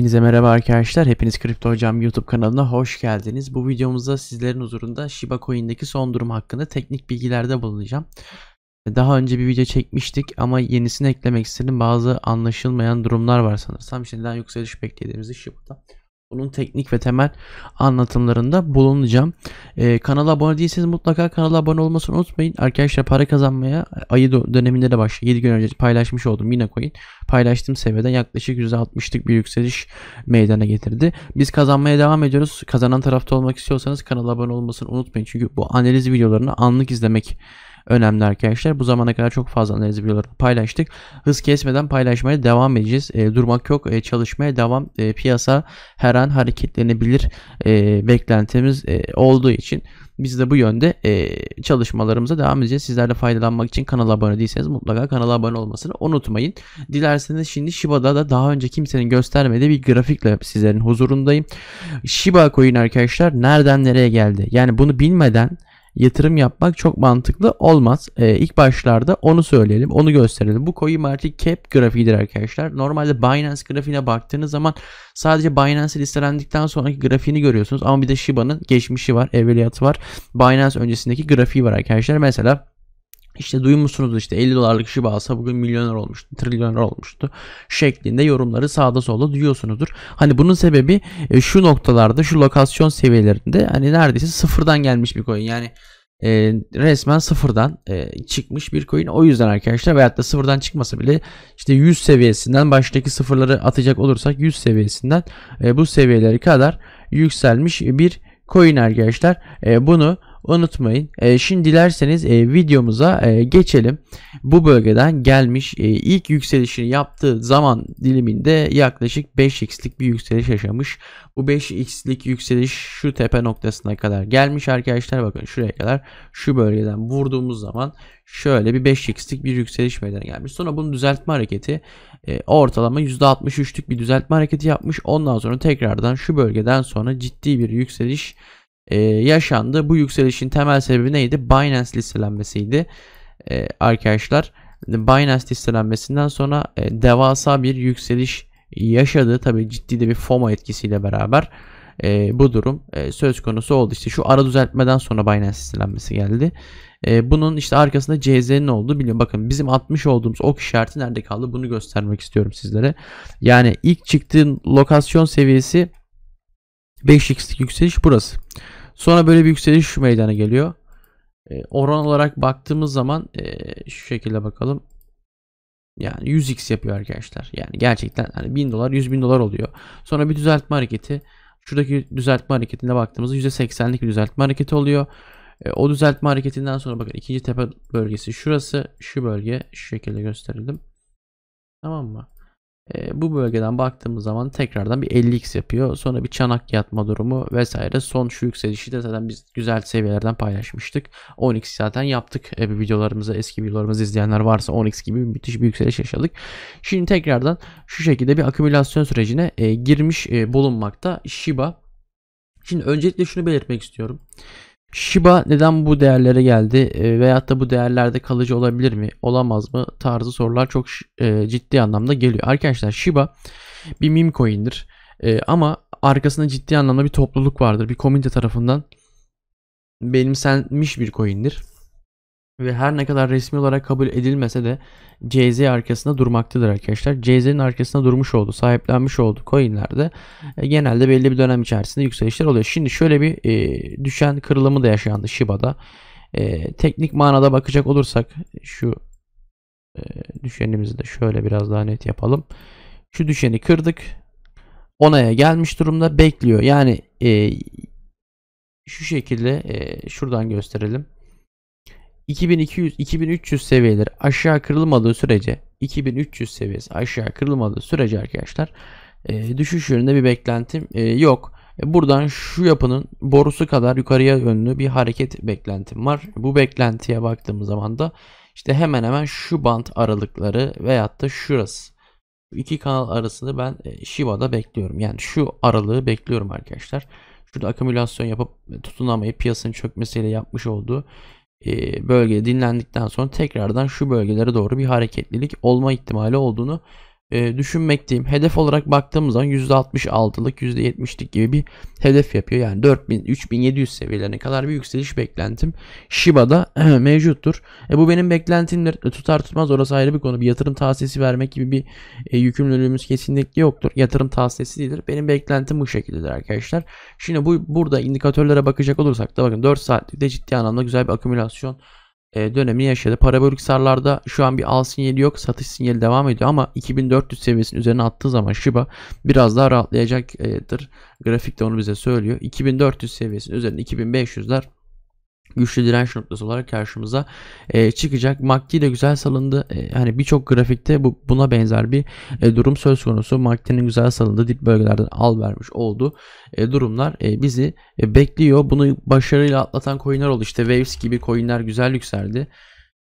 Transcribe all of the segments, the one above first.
Hepinize merhaba arkadaşlar. Hepiniz Kripto Hocam YouTube kanalına hoş geldiniz. Bu videomuzda sizlerin huzurunda Shiba Coin'deki son durum hakkında teknik bilgilerde bulunacağım. Daha önce bir video çekmiştik ama yenisini eklemek istedim. Bazı anlaşılmayan durumlar var sanırsam. Şimdiden yükseliş beklediğimizi Shiba'da bunun teknik ve temel anlatımlarında bulunacağım. Ee, kanala abone değilseniz mutlaka kanala abone olmasını unutmayın. Arkadaşlar para kazanmaya ayı döneminde de başladı. 7 gün önce paylaşmış oldum yine coin. Paylaştığım seviyeden yaklaşık %60'lık bir yükseliş meydana getirdi. Biz kazanmaya devam ediyoruz. Kazanan tarafta olmak istiyorsanız kanala abone olmasını unutmayın. Çünkü bu analiz videolarını anlık izlemek önemli arkadaşlar. Bu zamana kadar çok fazla analiz videoları paylaştık. Hız kesmeden paylaşmaya devam edeceğiz. E, durmak yok. E, çalışmaya devam. E, piyasa her an hareketlenebilir e, beklentimiz e, olduğu için biz de bu yönde e, çalışmalarımıza devam edeceğiz. Sizlerle faydalanmak için kanala abone değilseniz mutlaka kanala abone olmasını unutmayın. Dilerseniz şimdi Shiba'da da daha önce kimsenin göstermediği bir grafikle sizlerin huzurundayım. Shiba coin arkadaşlar nereden nereye geldi? Yani bunu bilmeden yatırım yapmak çok mantıklı olmaz. Ee, ilk başlarda onu söyleyelim, onu gösterelim. Bu CoinMarket Cap grafiğidir arkadaşlar. Normalde Binance grafiğine baktığınız zaman sadece Binance listelendikten sonraki grafiğini görüyorsunuz. Ama bir de Shiba'nın geçmişi var, evveliyatı var. Binance öncesindeki grafiği var arkadaşlar. Mesela işte duymuşsunuz işte 50 dolarlık Shiba Asa bugün milyoner olmuştu, trilyoner olmuştu şeklinde yorumları sağda solda duyuyorsunuzdur. Hani bunun sebebi e, şu noktalarda şu lokasyon seviyelerinde hani neredeyse sıfırdan gelmiş bir coin. Yani e, resmen sıfırdan e, çıkmış bir coin. O yüzden arkadaşlar veyahut da sıfırdan çıkmasa bile işte 100 seviyesinden baştaki sıfırları atacak olursak 100 seviyesinden e, bu seviyeleri kadar yükselmiş bir coin arkadaşlar. E, bunu unutmayın. E, şimdi dilerseniz e, videomuza e, geçelim. Bu bölgeden gelmiş e, ilk yükselişini yaptığı zaman diliminde yaklaşık 5x'lik bir yükseliş yaşamış. Bu 5x'lik yükseliş şu tepe noktasına kadar gelmiş arkadaşlar. Bakın şuraya kadar şu bölgeden vurduğumuz zaman şöyle bir 5x'lik bir yükseliş meydana gelmiş. Sonra bunu düzeltme hareketi e, ortalama %63'lük bir düzeltme hareketi yapmış. Ondan sonra tekrardan şu bölgeden sonra ciddi bir yükseliş e, yaşandı. Bu yükselişin temel sebebi neydi? Binance listelenmesiydi e, arkadaşlar. Binance listelenmesinden sonra e, devasa bir yükseliş yaşadı. Tabi ciddi de bir FOMO etkisiyle beraber e, bu durum e, söz konusu oldu. İşte şu ara düzeltmeden sonra Binance listelenmesi geldi. E, bunun işte arkasında CZ'nin olduğu biliyor. Bakın bizim atmış olduğumuz ok işareti nerede kaldı bunu göstermek istiyorum sizlere. Yani ilk çıktığın lokasyon seviyesi 5x'lik yükseliş burası. Sonra böyle bir yükseliş meydana geliyor. E, oran olarak baktığımız zaman e, şu şekilde bakalım. Yani 100x yapıyor arkadaşlar. Yani gerçekten hani 1000 dolar 100 bin dolar oluyor. Sonra bir düzeltme hareketi. Şuradaki düzeltme hareketine baktığımızda %80'lik bir düzeltme hareketi oluyor. E, o düzeltme hareketinden sonra bakın ikinci tepe bölgesi şurası. Şu bölge şu şekilde gösterildim. Tamam mı? E, bu bölgeden baktığımız zaman tekrardan bir 50x yapıyor. Sonra bir çanak yatma durumu vesaire. Son şu yükselişi de zaten biz güzel seviyelerden paylaşmıştık. 10x zaten yaptık. E, videolarımızı eski videolarımızı izleyenler varsa 10x gibi müthiş bir yükseliş yaşadık. Şimdi tekrardan şu şekilde bir akümülasyon sürecine e, girmiş e, bulunmakta Shiba. Şimdi öncelikle şunu belirtmek istiyorum. Shiba neden bu değerlere geldi e, veyahut da bu değerlerde kalıcı olabilir mi olamaz mı tarzı sorular çok e, ciddi anlamda geliyor. Arkadaşlar Shiba bir meme coin'dir e, ama arkasında ciddi anlamda bir topluluk vardır. Bir komünite tarafından benimsenmiş bir coin'dir ve her ne kadar resmi olarak kabul edilmese de CZ arkasında durmaktadır arkadaşlar. CZ'nin arkasında durmuş oldu, sahiplenmiş oldu coinlerde. E, genelde belli bir dönem içerisinde yükselişler oluyor. Şimdi şöyle bir e, düşen kırılımı da yaşandı Shiba'da. E, teknik manada bakacak olursak şu e, düşenimizi de şöyle biraz daha net yapalım. Şu düşeni kırdık. Onaya gelmiş durumda bekliyor. Yani e, şu şekilde e, şuradan gösterelim. 2200-2300 seviyeleri aşağı kırılmadığı sürece 2300 seviyesi aşağı kırılmadığı sürece arkadaşlar e, düşüş yönünde bir beklentim e, yok. E, buradan şu yapının borusu kadar yukarıya yönlü bir hareket beklentim var. Bu beklentiye baktığımız zaman da işte hemen hemen şu bant aralıkları veyahut da şurası. iki kanal arasını ben e, Shiba'da bekliyorum. Yani şu aralığı bekliyorum arkadaşlar. Şurada akümülasyon yapıp tutunamayı piyasanın çökmesiyle yapmış olduğu ee, bölgede dinlendikten sonra tekrardan şu bölgelere doğru bir hareketlilik olma ihtimali olduğunu e, ee, düşünmekteyim. Hedef olarak baktığımız zaman %66'lık %70'lik gibi bir hedef yapıyor. Yani 4000 3700 seviyelerine kadar bir yükseliş beklentim Shiba'da mevcuttur. E, bu benim beklentimdir. E, tutar tutmaz orası ayrı bir konu. Bir yatırım tavsiyesi vermek gibi bir e, yükümlülüğümüz kesinlikle yoktur. Yatırım tavsiyesi değildir. Benim beklentim bu şekildedir arkadaşlar. Şimdi bu burada indikatörlere bakacak olursak da bakın 4 saatlikte ciddi anlamda güzel bir akümülasyon e, dönemini yaşadı. Parabolik sarlarda şu an bir al sinyali yok. Satış sinyali devam ediyor ama 2400 seviyesinin üzerine attığı zaman Shiba biraz daha rahatlayacaktır. E, Grafik de onu bize söylüyor. 2400 seviyesinin üzerinde 2500'ler güçlü direnç noktası olarak karşımıza e, çıkacak. MACD de güzel salındı. E, hani birçok grafikte bu buna benzer bir e, durum söz konusu. MACD'nin güzel salındı. dip bölgelerden al vermiş oldu. E, durumlar e, bizi e, bekliyor. Bunu başarıyla atlatan coinler oldu. İşte Waves gibi coinler güzel yükseldi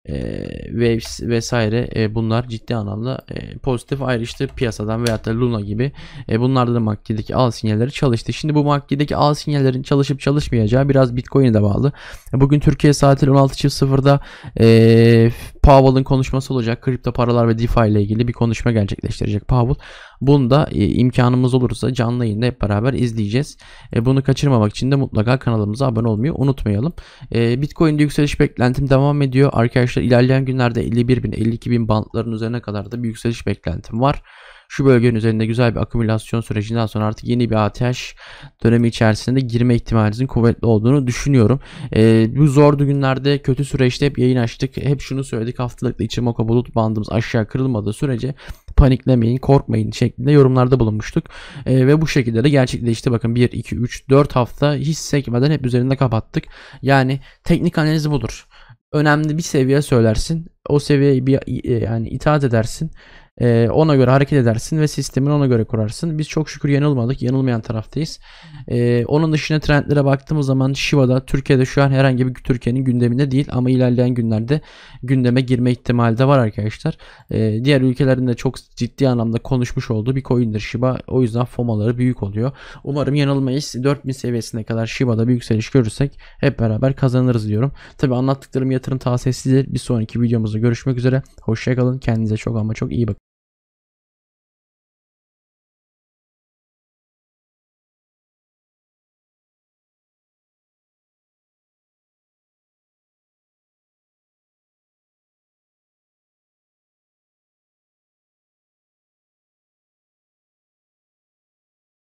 e, ee, Waves vesaire e, bunlar ciddi anlamda e, pozitif ayrıştı piyasadan veyahut da Luna gibi e, bunlarda da MACD'deki al sinyalleri çalıştı. Şimdi bu MACD'deki al sinyallerin çalışıp çalışmayacağı biraz Bitcoin'e de bağlı. Bugün Türkiye saati 16.00'da e, ee, Powell'ın konuşması olacak. Kripto paralar ve DeFi ile ilgili bir konuşma gerçekleştirecek Powell. Bunu da e, imkanımız olursa canlı yayında hep beraber izleyeceğiz. E, bunu kaçırmamak için de mutlaka kanalımıza abone olmayı unutmayalım. E, Bitcoin'de yükseliş beklentim devam ediyor. Arkadaşlar ilerleyen günlerde 51 bin 52 bin bantların üzerine kadar da bir yükseliş beklentim var. Şu bölgenin üzerinde güzel bir akümülasyon sürecinden sonra artık yeni bir ateş dönemi içerisinde girme ihtimalinizin kuvvetli olduğunu düşünüyorum. E, bu zordu günlerde kötü süreçte hep yayın açtık. Hep şunu söyledik haftalıkta içim moka bulut bandımız aşağı kırılmadığı sürece paniklemeyin, korkmayın şeklinde yorumlarda bulunmuştuk. E, ve bu şekilde de gerçekleşti. Bakın 1, 2, 3, 4 hafta hiç sekmeden hep üzerinde kapattık. Yani teknik analiz budur önemli bir seviye söylersin. O seviyeye bir e, yani itaat edersin. E, ona göre hareket edersin ve sistemini ona göre kurarsın. Biz çok şükür yanılmadık. Yanılmayan taraftayız. E, onun dışında trendlere baktığımız zaman Shiva'da Türkiye'de şu an herhangi bir Türkiye'nin gündeminde değil ama ilerleyen günlerde gündeme girme ihtimali de var arkadaşlar. E, diğer ülkelerin çok ciddi anlamda konuşmuş olduğu bir coin'dir Shiba. O yüzden FOMA'ları büyük oluyor. Umarım yanılmayız. 4000 seviyesine kadar Shiba'da bir yükseliş görürsek hep beraber kazanırız diyorum. Tabi anlattıklarım yatırım tavsiyesidir. Bir sonraki videomuzda görüşmek üzere. Hoşçakalın. Kendinize çok ama çok iyi bakın.